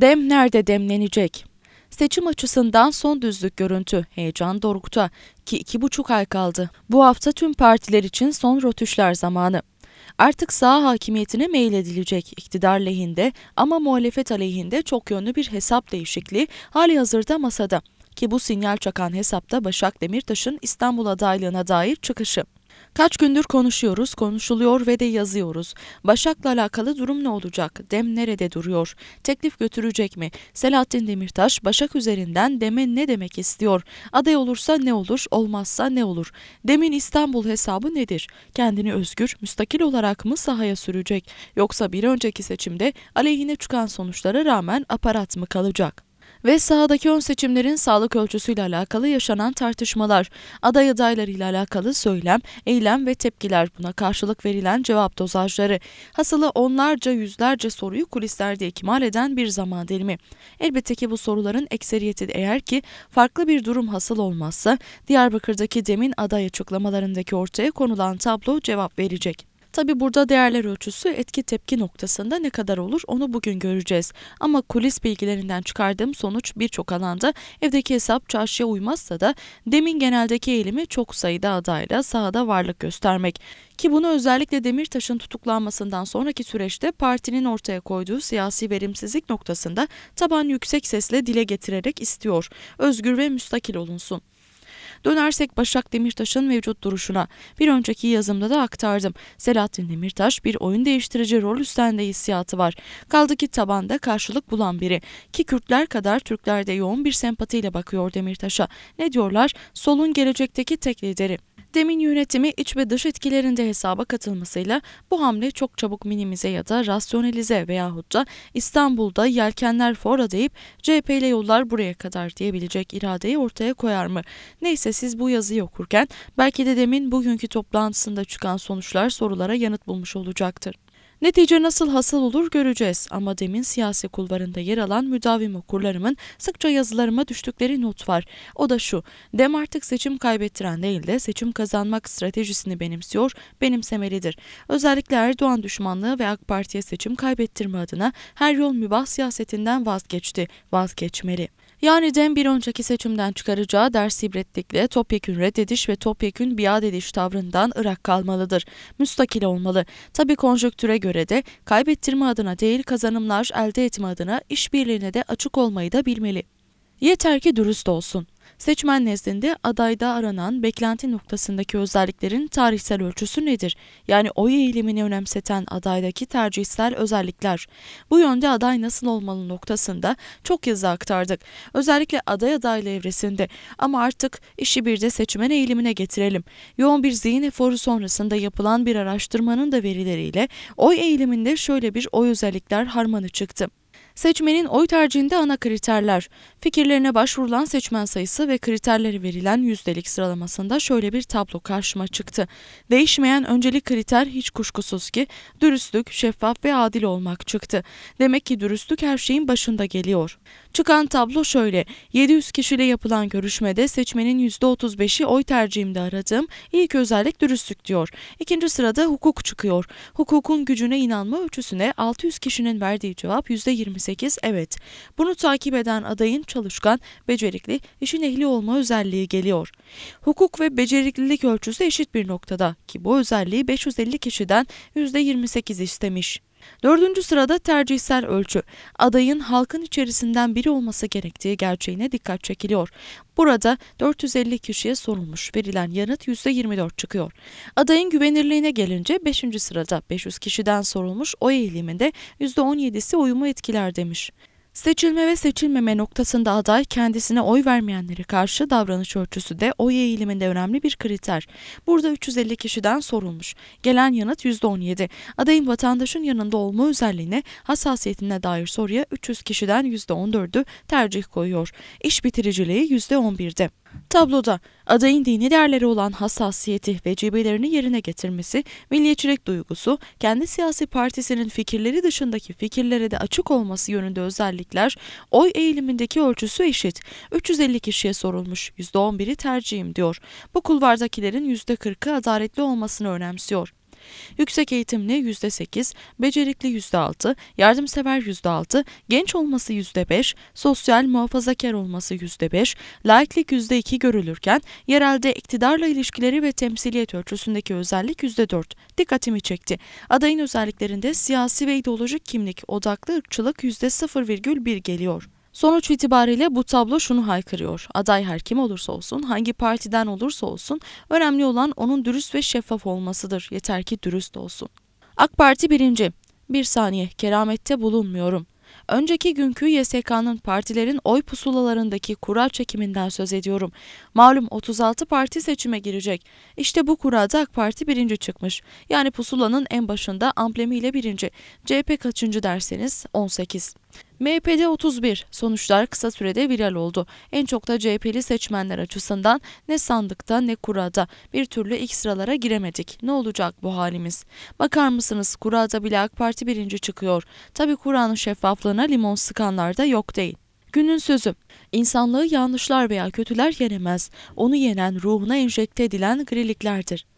Dem nerede demlenecek? Seçim açısından son düzlük görüntü, heyecan dorukta ki iki buçuk ay kaldı. Bu hafta tüm partiler için son rotuşlar zamanı. Artık sağ hakimiyetine meyil edilecek iktidar lehinde ama muhalefet aleyhinde çok yönlü bir hesap değişikliği hali hazırda masada ki bu sinyal çakan hesapta Başak Demirtaş'ın İstanbul adaylığına dair çıkışı. Kaç gündür konuşuyoruz, konuşuluyor ve de yazıyoruz. Başak'la alakalı durum ne olacak? Dem nerede duruyor? Teklif götürecek mi? Selahattin Demirtaş Başak üzerinden Dem'e ne demek istiyor? Aday olursa ne olur, olmazsa ne olur? Dem'in İstanbul hesabı nedir? Kendini özgür, müstakil olarak mı sahaya sürecek? Yoksa bir önceki seçimde aleyhine çıkan sonuçlara rağmen aparat mı kalacak? ve sahadaki ön seçimlerin sağlık ölçüsüyle alakalı yaşanan tartışmalar, aday adaylarıyla alakalı söylem, eylem ve tepkiler buna karşılık verilen cevap dozajları. Hasılı onlarca yüzlerce soruyu kulislerde ikmal eden bir zaman dilimi. Elbette ki bu soruların ekseriyeti eğer ki farklı bir durum hasıl olmazsa Diyarbakır'daki demin aday açıklamalarındaki ortaya konulan tablo cevap verecek. Tabi burada değerler ölçüsü etki tepki noktasında ne kadar olur onu bugün göreceğiz. Ama kulis bilgilerinden çıkardığım sonuç birçok alanda evdeki hesap çarşıya uymazsa da demin geneldeki eğilimi çok sayıda adayla sahada varlık göstermek. Ki bunu özellikle Demirtaş'ın tutuklanmasından sonraki süreçte partinin ortaya koyduğu siyasi verimsizlik noktasında taban yüksek sesle dile getirerek istiyor. Özgür ve müstakil olunsun. Dönersek Başak Demirtaş'ın mevcut duruşuna. Bir önceki yazımda da aktardım. Selahattin Demirtaş bir oyun değiştirici rol üstlendiği hissiyatı var. Kaldı ki tabanda karşılık bulan biri. Ki Kürtler kadar Türkler de yoğun bir sempatiyle bakıyor Demirtaş'a. Ne diyorlar? Solun gelecekteki tek lideri. Demin yönetimi iç ve dış etkilerinde hesaba katılmasıyla bu hamle çok çabuk minimize ya da rasyonelize veyahut da İstanbul'da yelkenler fora deyip CHP ile yollar buraya kadar diyebilecek iradeyi ortaya koyar mı? Neyse siz bu yazıyı okurken belki de demin bugünkü toplantısında çıkan sonuçlar sorulara yanıt bulmuş olacaktır. Netice nasıl hasıl olur göreceğiz ama demin siyasi kulvarında yer alan müdavim okurlarımın sıkça yazılarıma düştükleri not var. O da şu, dem artık seçim kaybettiren değil de seçim kazanmak stratejisini benimsiyor, benimsemelidir. Özellikle Erdoğan düşmanlığı ve AK Parti'ye seçim kaybettirme adına her yol mübah siyasetinden vazgeçti, vazgeçmeli. Yani DEM bir önceki seçimden çıkaracağı ders ibretlikle topyekün reddediş ve topyekün biat ediş tavrından ırak kalmalıdır. Müstakil olmalı. Tabi konjöktüre göre de kaybettirme adına değil kazanımlar elde etme adına işbirliğine de açık olmayı da bilmeli. Yeter ki dürüst olsun. Seçmen nezdinde adayda aranan beklenti noktasındaki özelliklerin tarihsel ölçüsü nedir? Yani oy eğilimini önemseten adaydaki tercihsel özellikler. Bu yönde aday nasıl olmalı noktasında çok yazı aktardık. Özellikle aday adaylı evresinde ama artık işi bir de seçmen eğilimine getirelim. Yoğun bir zihin eforu sonrasında yapılan bir araştırmanın da verileriyle oy eğiliminde şöyle bir oy özellikler harmanı çıktı. Seçmenin oy tercihinde ana kriterler. Fikirlerine başvurulan seçmen sayısı ve kriterleri verilen yüzdelik sıralamasında şöyle bir tablo karşıma çıktı. Değişmeyen öncelik kriter hiç kuşkusuz ki dürüstlük, şeffaf ve adil olmak çıktı. Demek ki dürüstlük her şeyin başında geliyor. Çıkan tablo şöyle. 700 kişiyle yapılan görüşmede seçmenin %35'i oy tercihimde aradığım ilk özellik dürüstlük diyor. İkinci sırada hukuk çıkıyor. Hukukun gücüne inanma ölçüsüne 600 kişinin verdiği cevap %28. %48 evet. Bunu takip eden adayın çalışkan, becerikli, işin ehli olma özelliği geliyor. Hukuk ve beceriklilik ölçüsü eşit bir noktada ki bu özelliği 550 kişiden %28 istemiş. Dördüncü sırada tercihsel ölçü. Adayın halkın içerisinden biri olması gerektiği gerçeğine dikkat çekiliyor. Burada 450 kişiye sorulmuş. Verilen yanıt %24 çıkıyor. Adayın güvenirliğine gelince 5. sırada 500 kişiden sorulmuş oy eğiliminde %17'si oyumu etkiler demiş. Seçilme ve seçilmeme noktasında aday kendisine oy vermeyenlere karşı davranış ölçüsü de oy eğiliminde önemli bir kriter. Burada 350 kişiden sorulmuş. Gelen yanıt %17. Adayın vatandaşın yanında olma özelliğine, hassasiyetine dair soruya 300 kişiden %14'ü tercih koyuyor. İş bitiriciliği %11'de. Tabloda adayın dini değerleri olan hassasiyeti, ve vecibelerini yerine getirmesi, milliyetçilik duygusu, kendi siyasi partisinin fikirleri dışındaki fikirlere de açık olması yönünde özellikler, oy eğilimindeki ölçüsü eşit. 350 kişiye sorulmuş, %11'i tercihim diyor. Bu kulvardakilerin %40'ı adaletli olmasını önemsiyor. Yüksek eğitimli %8, becerikli %6, yardımsever %6, genç olması %5, sosyal muhafazakar olması %5, laiklik %2 görülürken yerelde iktidarla ilişkileri ve temsiliyet ölçüsündeki özellik %4 dikkatimi çekti. Adayın özelliklerinde siyasi ve ideolojik kimlik odaklı ırkçılık %0,1 geliyor. Sonuç itibariyle bu tablo şunu haykırıyor. Aday her kim olursa olsun, hangi partiden olursa olsun önemli olan onun dürüst ve şeffaf olmasıdır. Yeter ki dürüst olsun. AK Parti birinci. Bir saniye keramette bulunmuyorum. Önceki günkü YSK'nın partilerin oy pusulalarındaki kura çekiminden söz ediyorum. Malum 36 parti seçime girecek. İşte bu kurada AK Parti birinci çıkmış. Yani pusulanın en başında amblemiyle birinci. CHP kaçıncı derseniz 18. MHP'de 31. Sonuçlar kısa sürede viral oldu. En çok da CHP'li seçmenler açısından ne sandıkta ne kurada bir türlü ilk sıralara giremedik. Ne olacak bu halimiz? Bakar mısınız kurada bile AK Parti birinci çıkıyor. Tabi kuranın şeffaflığına limon sıkanlar da yok değil. Günün sözü. insanlığı yanlışlar veya kötüler yenemez. Onu yenen ruhuna enjekte edilen griliklerdir.